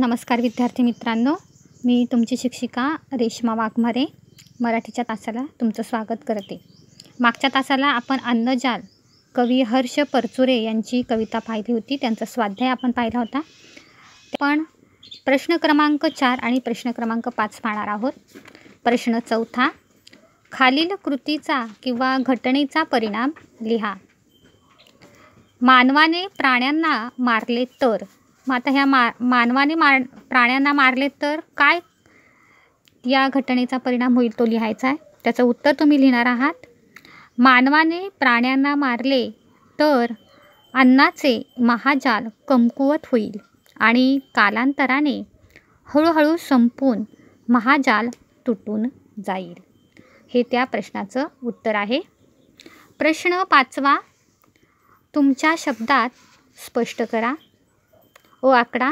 नमस्कार विद्यार्थी मित्रांनो मी तुमची शिक्षिका रेश्मा वाघमारे मराठीच्या तासाला तुमचं स्वागत करते मागच्या तासाला आपण अन्नजाल कवी हर्ष परचुरे यांची कविता पाहिली होती त्यांचा स्वाध्याय आपण पाहिला होता पण प्रश्न क्रमांक चार आणि प्रश्न क्रमांक पाच पाहणार आहोत प्रश्न चौथा खालील कृतीचा किंवा घटनेचा परिणाम लिहा मानवाने प्राण्यांना मारले तर मग आता ह्या मा मानवाने मार प्राण्यांना मारले तर काय या घटनेचा परिणाम होईल तो लिहायचा आहे त्याचं उत्तर तुम्ही लिहिणार आहात मानवाने प्राण्यांना मारले तर अन्नाचे महाजाल कमकुवत होईल आणि कालांतराने हळूहळू संपून महाजाल तुटून जाईल हे त्या प्रश्नाचं उत्तर आहे प्रश्न पाचवा तुमच्या शब्दात स्पष्ट करा ओ हो आकडा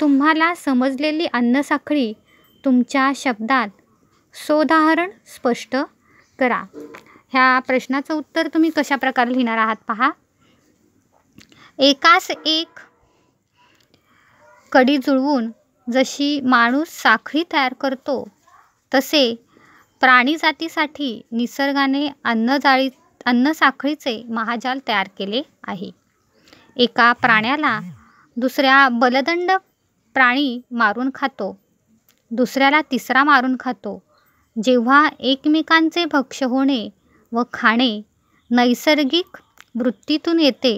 तुम्हाला समजलेली अन्नसाखळी तुमच्या शब्दात सोदाहरण स्पष्ट करा ह्या प्रश्नाचं उत्तर तुम्ही कशा प्रकारे लिहिणार आहात पहा एकास एक कडी जुळवून जशी माणूस साखळी तयार करतो तसे प्राणीजातीसाठी निसर्गाने अन्नजाळी अन्नसाखळीचे महाजाल तयार केले आहे एका प्राण्याला दुसऱ्या बलदंड प्राणी मारून खातो दुसऱ्याला तिसरा मारून खातो जेव्हा एकमेकांचे भक्ष होणे व खाणे नैसर्गिक वृत्तीतून येते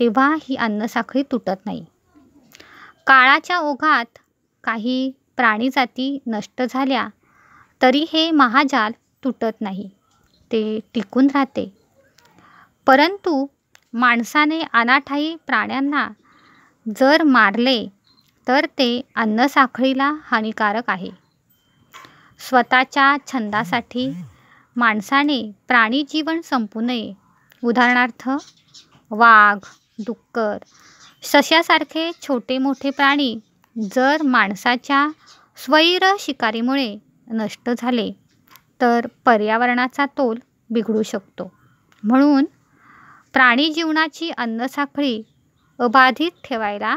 तेव्हा ही अन्नसाखळी तुटत नाही काळाच्या ओघात काही प्राणीजाती नष्ट झाल्या तरी हे महाजाल तुटत नाही ते टिकून राहते परंतु माणसाने अनाठाई प्राण्यांना जर मारले तर ते अन्नसाखळीला हानिकारक आहे स्वतःच्या छंदासाठी माणसाने प्राणी जीवन संपू नये उदाहरणार्थ वाघ डुक्कर सशासारखे छोटे मोठे प्राणी जर माणसाच्या स्वैर शिकारीमुळे नष्ट झाले तर पर्यावरणाचा तोल बिघडू शकतो म्हणून प्राणी जीवनाची अन्नसाखळी अबाधित ठेवायला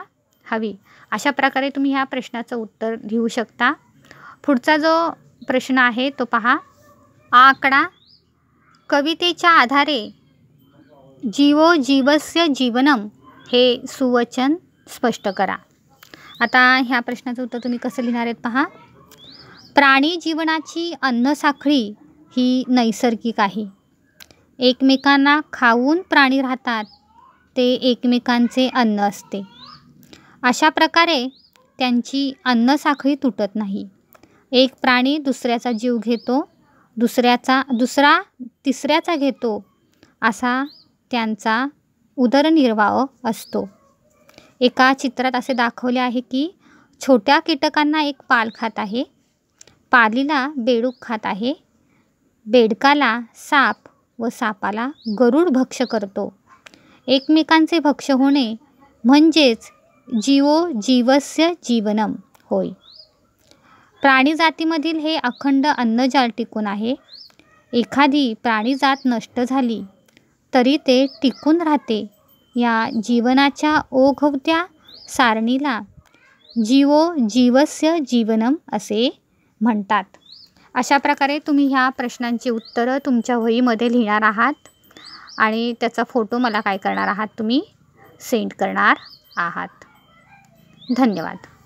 हवी अशा प्रकारे तुम्ही ह्या प्रश्नाचं उत्तर लिहू शकता पुढचा जो प्रश्न आहे तो पहा आकडा कवितेच्या आधारे जीवो जीवस्य जीवनम हे सुवचन स्पष्ट करा आता ह्या प्रश्नाचं उत्तर तुम्ही कसं लिहिणार आहेत पहा प्राणी जीवनाची अन्नसाखळी ही नैसर्गिक आहे एकमेकांना खाऊन प्राणी राहतात ते एकमेकांचे अन्न असते अशा प्रकारे त्यांची अन्नसाखळी तुटत नाही एक प्राणी दुसऱ्याचा जीव घेतो दुसऱ्याचा दुसरा तिसऱ्याचा घेतो असा त्यांचा उदरनिर्वाह असतो एका चित्रात असे दाखवले आहे की छोट्या कीटकांना एक पाल खात आहे पालीला बेडूक खात आहे बेडकाला साप व सापाला गरुड भक्ष करतो एकमेकांचे भक्ष होणे म्हणजेच जीवो जीवस्य जीवनम होय प्राणीजातीमधील हे अखंड अन्नजाल टिकून आहे एखादी प्राणीजात नष्ट झाली तरी ते टिकून राहते या जीवनाच्या ओघवत्या सारणीला जीवो जीवस्य जीवनम असे म्हणतात अशा प्रकारे तुम्ही ह्या प्रश्नांची उत्तरं तुमच्या वहीमध्ये लिहिणार आहात आणि त्याचा फोटो मला काय करणार आहात तुम्ही सेंड करणार आहात धन्यवाद